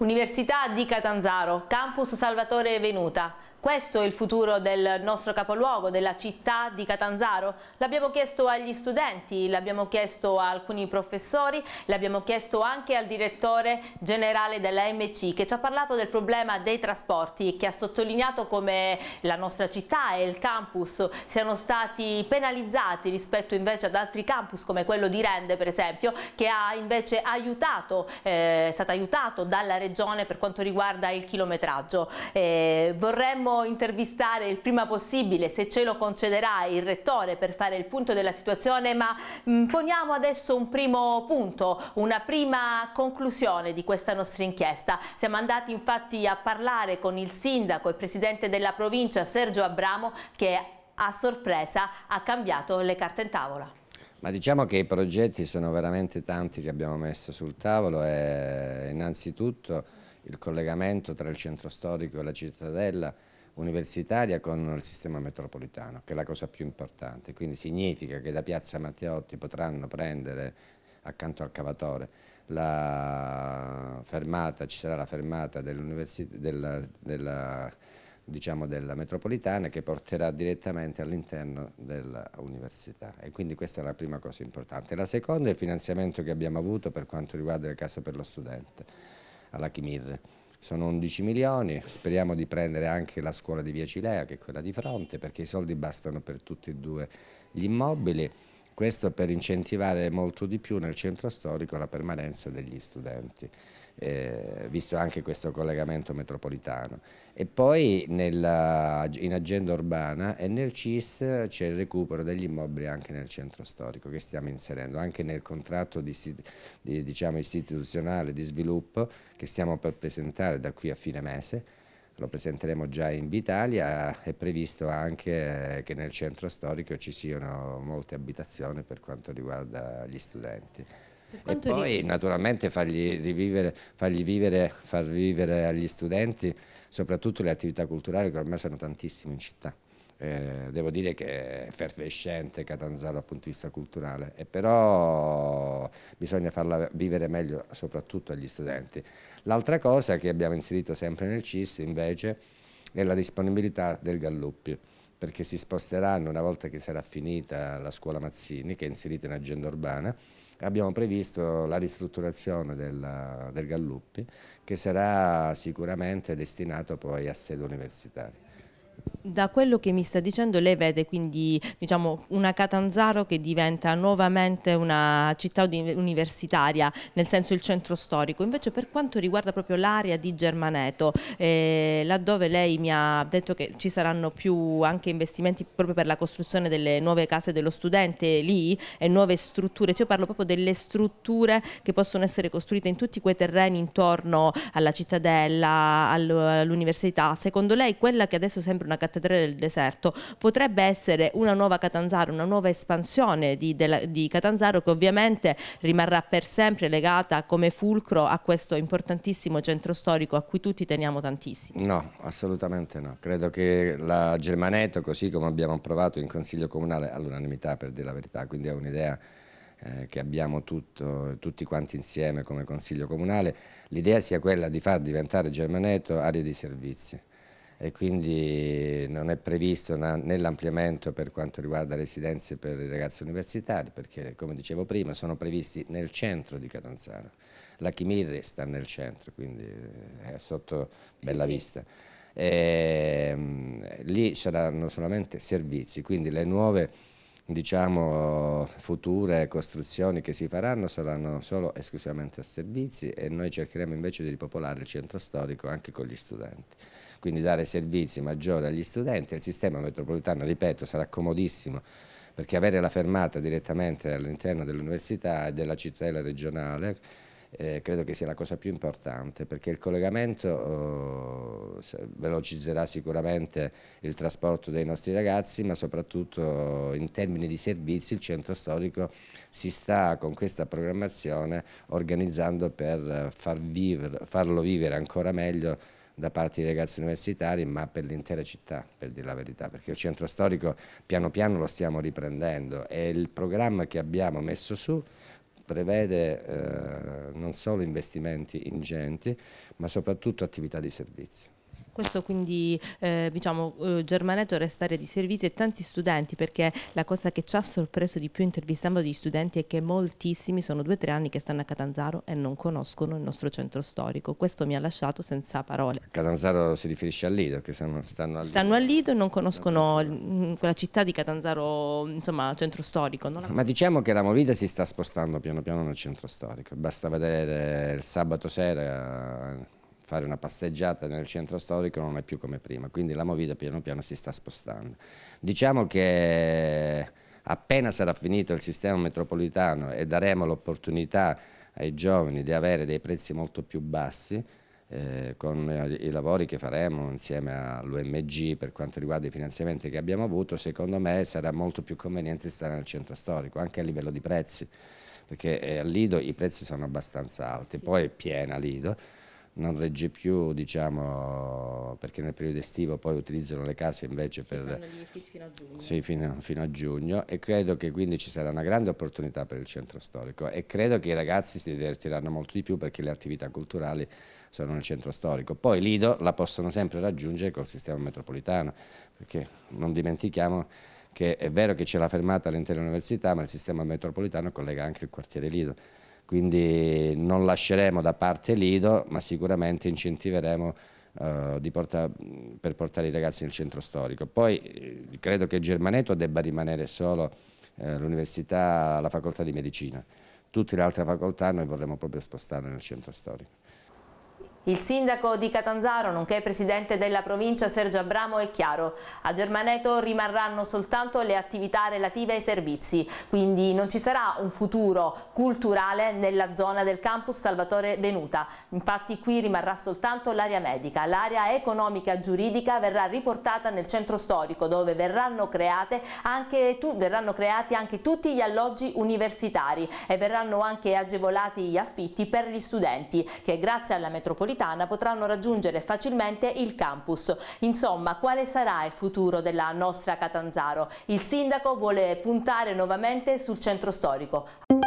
Università di Catanzaro, Campus Salvatore Venuta, questo è il futuro del nostro capoluogo, della città di Catanzaro? L'abbiamo chiesto agli studenti, l'abbiamo chiesto a alcuni professori, l'abbiamo chiesto anche al direttore generale della MC che ci ha parlato del problema dei trasporti che ha sottolineato come la nostra città e il campus siano stati penalizzati rispetto invece ad altri campus come quello di Rende per esempio che ha invece aiutato, eh, è stato aiutato dalla regione per quanto riguarda il chilometraggio. Eh, vorremmo vorremmo intervistare il prima possibile, se ce lo concederà, il rettore per fare il punto della situazione, ma mm, poniamo adesso un primo punto, una prima conclusione di questa nostra inchiesta. Siamo andati infatti a parlare con il sindaco e presidente della provincia Sergio Abramo che a sorpresa ha cambiato le carte in tavola. Ma diciamo che i progetti sono veramente tanti che abbiamo messo sul tavolo e innanzitutto il collegamento tra il centro storico e la cittadella universitaria con il sistema metropolitano, che è la cosa più importante. Quindi significa che da Piazza Matteotti potranno prendere accanto al cavatore la fermata, ci sarà la fermata della, della, diciamo della metropolitana che porterà direttamente all'interno dell'università e quindi questa è la prima cosa importante. La seconda è il finanziamento che abbiamo avuto per quanto riguarda le case per lo studente alla Chimirre sono 11 milioni, speriamo di prendere anche la scuola di Via Cilea che è quella di fronte perché i soldi bastano per tutti e due gli immobili, questo per incentivare molto di più nel centro storico la permanenza degli studenti eh, visto anche questo collegamento metropolitano. E poi nella, in agenda urbana e nel CIS c'è il recupero degli immobili anche nel centro storico che stiamo inserendo, anche nel contratto di, di, diciamo, istituzionale di sviluppo che stiamo per presentare da qui a fine mese, lo presenteremo già in Vitalia, è previsto anche eh, che nel centro storico ci siano molte abitazioni per quanto riguarda gli studenti. E poi li... naturalmente fargli, rivivere, fargli vivere, far vivere agli studenti soprattutto le attività culturali che ormai sono tantissime in città. Eh, devo dire che è effervescente Catanzaro dal punto di vista culturale, e però bisogna farla vivere meglio soprattutto agli studenti. L'altra cosa che abbiamo inserito sempre nel CIS invece è la disponibilità del Galluppi, perché si sposteranno una volta che sarà finita la scuola Mazzini, che è inserita in agenda urbana, abbiamo previsto la ristrutturazione del, del Galluppi che sarà sicuramente destinato poi a sede universitaria da quello che mi sta dicendo lei vede quindi diciamo, una Catanzaro che diventa nuovamente una città universitaria, nel senso il centro storico. Invece per quanto riguarda proprio l'area di Germaneto, eh, laddove lei mi ha detto che ci saranno più anche investimenti proprio per la costruzione delle nuove case dello studente lì e nuove strutture, cioè, io parlo proprio delle strutture che possono essere costruite in tutti quei terreni intorno alla cittadella, all'università. Secondo lei quella che adesso sembra una Catanzaro Cattedrale del Deserto potrebbe essere una nuova Catanzaro, una nuova espansione di, della, di Catanzaro che ovviamente rimarrà per sempre legata come fulcro a questo importantissimo centro storico a cui tutti teniamo tantissimo. No, assolutamente no. Credo che la Germaneto, così come abbiamo approvato in Consiglio Comunale all'unanimità per dire la verità, quindi è un'idea eh, che abbiamo tutto, tutti quanti insieme come Consiglio Comunale, l'idea sia quella di far diventare Germaneto area di servizi e quindi non è previsto né l'ampliamento per quanto riguarda residenze per i ragazzi universitari, perché come dicevo prima sono previsti nel centro di Catanzaro. La Chimirri sta nel centro, quindi eh, è sotto bella sì, vista. Sì. Ehm, e, lì saranno solamente servizi, quindi le nuove diciamo, future costruzioni che si faranno saranno solo esclusivamente a servizi e noi cercheremo invece di ripopolare il centro storico anche con gli studenti quindi dare servizi maggiori agli studenti. Il sistema metropolitano, ripeto, sarà comodissimo perché avere la fermata direttamente all'interno dell'università e della cittadella regionale eh, credo che sia la cosa più importante perché il collegamento eh, velocizzerà sicuramente il trasporto dei nostri ragazzi ma soprattutto in termini di servizi il centro storico si sta con questa programmazione organizzando per far vivere, farlo vivere ancora meglio da parte dei ragazzi universitari, ma per l'intera città, per dire la verità, perché il centro storico piano piano lo stiamo riprendendo e il programma che abbiamo messo su prevede eh, non solo investimenti ingenti, ma soprattutto attività di servizio questo quindi eh, diciamo eh, Germanetto resta area di servizio e tanti studenti perché la cosa che ci ha sorpreso di più intervistando gli studenti è che moltissimi sono due o tre anni che stanno a Catanzaro e non conoscono il nostro centro storico. Questo mi ha lasciato senza parole. Catanzaro si riferisce a Lido, che sono, stanno a Lido. Stanno al Lido e non conoscono quella città di Catanzaro, insomma centro storico. La... Ma diciamo che la movida si sta spostando piano piano nel centro storico, basta vedere il sabato sera fare una passeggiata nel centro storico non è più come prima, quindi la movida piano piano si sta spostando. Diciamo che appena sarà finito il sistema metropolitano e daremo l'opportunità ai giovani di avere dei prezzi molto più bassi, eh, con i lavori che faremo insieme all'UMG per quanto riguarda i finanziamenti che abbiamo avuto, secondo me sarà molto più conveniente stare nel centro storico, anche a livello di prezzi, perché eh, a Lido i prezzi sono abbastanza alti, poi è piena Lido, non regge più, diciamo, perché nel periodo estivo poi utilizzano le case invece si per... Fino a, giugno. Sì, fino, fino a giugno e credo che quindi ci sarà una grande opportunità per il centro storico e credo che i ragazzi si divertiranno molto di più perché le attività culturali sono nel centro storico. Poi Lido la possono sempre raggiungere col sistema metropolitano, perché non dimentichiamo che è vero che c'è la fermata all'interno dell'università, ma il sistema metropolitano collega anche il quartiere Lido quindi non lasceremo da parte Lido, ma sicuramente incentiveremo eh, porta, per portare i ragazzi nel centro storico. Poi eh, credo che Germaneto debba rimanere solo eh, l'università, la facoltà di medicina. Tutte le altre facoltà noi vorremmo proprio spostarle nel centro storico. Il sindaco di Catanzaro, nonché presidente della provincia Sergio Abramo è chiaro, a Germaneto rimarranno soltanto le attività relative ai servizi, quindi non ci sarà un futuro culturale nella zona del campus Salvatore Venuta, infatti qui rimarrà soltanto l'area medica, l'area economica giuridica verrà riportata nel centro storico dove verranno, anche tu, verranno creati anche tutti gli alloggi universitari e verranno anche agevolati gli affitti per gli studenti che grazie alla metropolitana metropolitana potranno raggiungere facilmente il campus. Insomma, quale sarà il futuro della nostra Catanzaro? Il sindaco vuole puntare nuovamente sul centro storico.